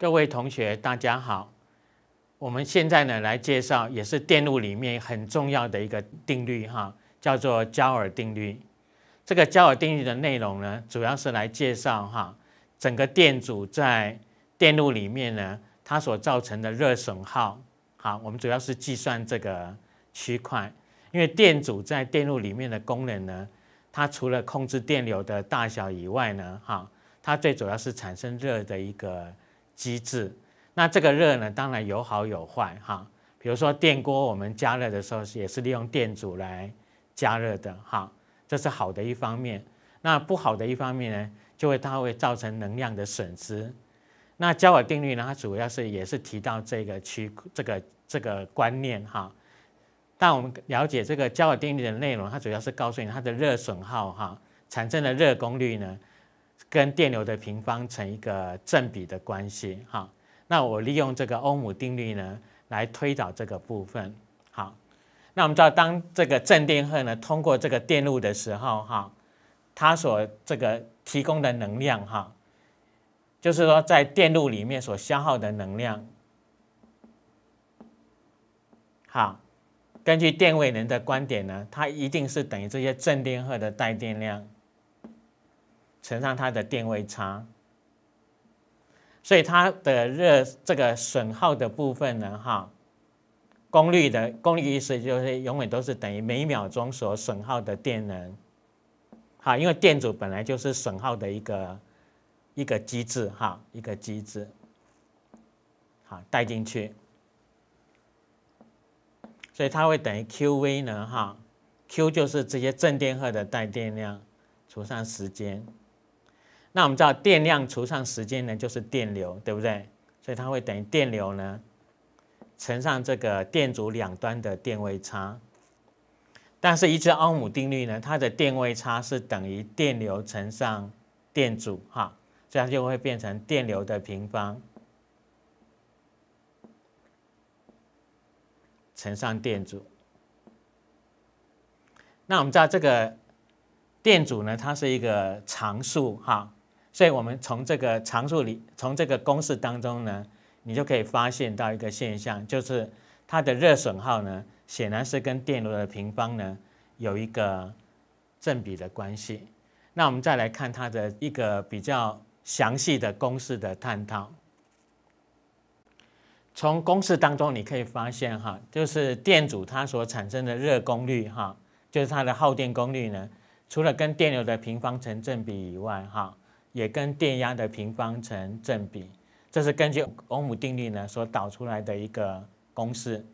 各位同学，大家好。我们现在呢来介绍，也是电路里面很重要的一个定律，哈，叫做焦耳定律。这个焦耳定律的内容呢，主要是来介绍哈，整个电阻在电路里面呢，它所造成的热损耗。好，我们主要是计算这个区块，因为电阻在电路里面的功能呢，它除了控制电流的大小以外呢，哈，它最主要是产生热的一个。机制，那这个热呢，当然有好有坏哈。比如说电锅，我们加热的时候也是利用电阻来加热的哈，这是好的一方面。那不好的一方面呢，就会它会造成能量的损失。那焦耳定律呢，它主要是也是提到这个区这个这个观念哈。但我们了解这个焦耳定律的内容，它主要是告诉你它的热损耗哈产生的热功率呢。跟电流的平方成一个正比的关系，哈。那我利用这个欧姆定律呢，来推导这个部分，好。那我们知道，当这个正电荷呢通过这个电路的时候，哈，它所这个提供的能量，哈，就是说在电路里面所消耗的能量，好。根据电位能的观点呢，它一定是等于这些正电荷的带电量。乘上它的电位差，所以它的热这个损耗的部分呢，哈，功率的功率意思就是永远都是等于每秒钟所损耗的电能，好，因为电阻本来就是损耗的一个一个机制，哈，一个机制，好带进去，所以它会等于 QV 呢，哈，Q 就是这些正电荷的带电量除上时间。那我们知道电量除上时间呢，就是电流，对不对？所以它会等于电流呢乘上这个电阻两端的电位差。但是一只欧姆定律呢，它的电位差是等于电流乘上电阻，哈，这样就会变成电流的平方乘上电阻。那我们知道这个电阻呢，它是一个常数，哈。所以，我们从这个常数里，从这个公式当中呢，你就可以发现到一个现象，就是它的热损耗呢，显然是跟电流的平方呢有一个正比的关系。那我们再来看它的一个比较详细的公式的探讨。从公式当中你可以发现哈，就是电阻它所产生的热功率哈，就是它的耗电功率呢，除了跟电流的平方成正比以外哈。也跟电压的平方成正比，这是根据欧姆定律呢所导出来的一个公式。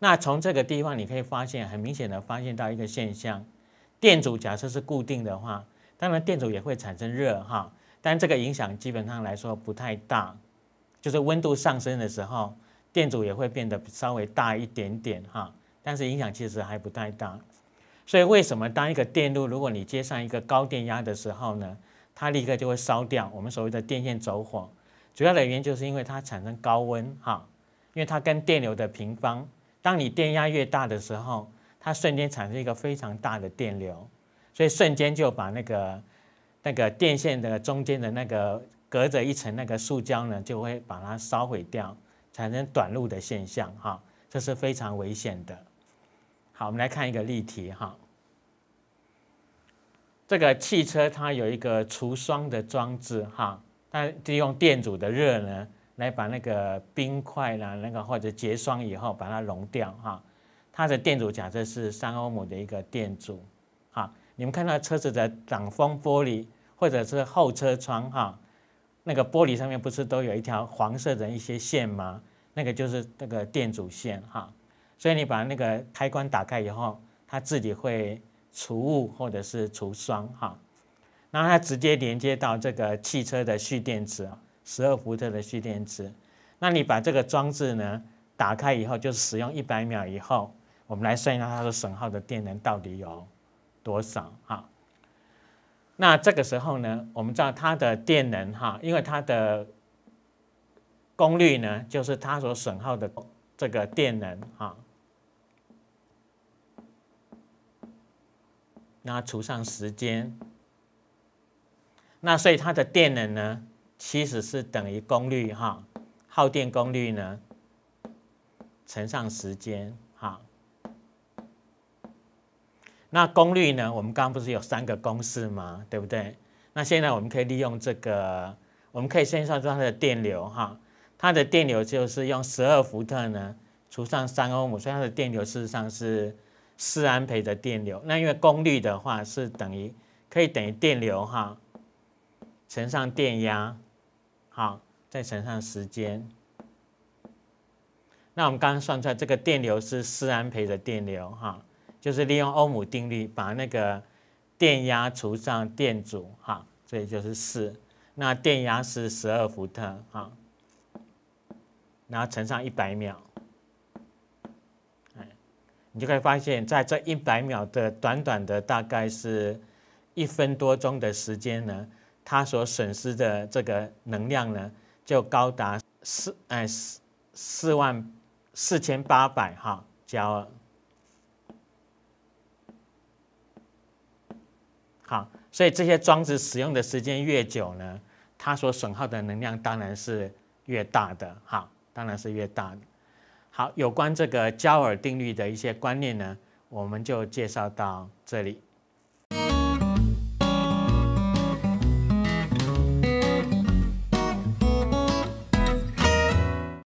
那从这个地方，你可以发现很明显的发现到一个现象：电阻假设是固定的话，当然电阻也会产生热哈，但这个影响基本上来说不太大。就是温度上升的时候，电阻也会变得稍微大一点点哈，但是影响其实还不太大。所以为什么当一个电路如果你接上一个高电压的时候呢？它立刻就会烧掉。我们所谓的电线走火，主要的原因就是因为它产生高温哈，因为它跟电流的平方，当你电压越大的时候，它瞬间产生一个非常大的电流，所以瞬间就把那个那个电线的中间的那个隔着一层那个塑胶呢，就会把它烧毁掉，产生短路的现象哈，这是非常危险的。好，我们来看一个例题哈。这个汽车它有一个除霜的装置哈，它利用电阻的热呢，来把那个冰块啦，那个或者结霜以后把它融掉哈。它的电阻假设是三欧姆的一个电阻哈。你们看到车子的挡风玻璃或者是后车窗哈，那个玻璃上面不是都有一条黄色的一些线吗？那个就是那个电阻线哈。所以你把那个开关打开以后，它自己会。除雾或者是除霜哈，那它直接连接到这个汽车的蓄电池，十二伏特的蓄电池。那你把这个装置呢打开以后，就是使用一百秒以后，我们来算一下它的损耗的电能到底有多少哈？那这个时候呢，我们知道它的电能哈，因为它的功率呢，就是它所损耗的这个电能哈。那除上时间，那所以它的电能呢，其实是等于功率哈，耗电功率呢乘上时间哈。那功率呢，我们刚刚不是有三个公式吗？对不对？那现在我们可以利用这个，我们可以先算出它的电流哈。它的电流就是用十二伏特呢除上三欧姆，所以它的电流事实上是。四安培的电流，那因为功率的话是等于，可以等于电流哈乘上电压，好再乘上时间。那我们刚刚算出来这个电流是四安培的电流哈，就是利用欧姆定律把那个电压除上电阻哈，所以就是四。那电压是十二伏特啊，然后乘上一百秒。你就会发现，在这一百秒的短短的大概是一分多钟的时间呢，它所损失的这个能量呢，就高达四哎四四万四千八百哈焦耳。好，所以这些装置使用的时间越久呢，它所损耗的能量当然是越大的哈，当然是越大。的。好，有关这个焦耳定律的一些观念呢，我们就介绍到这里。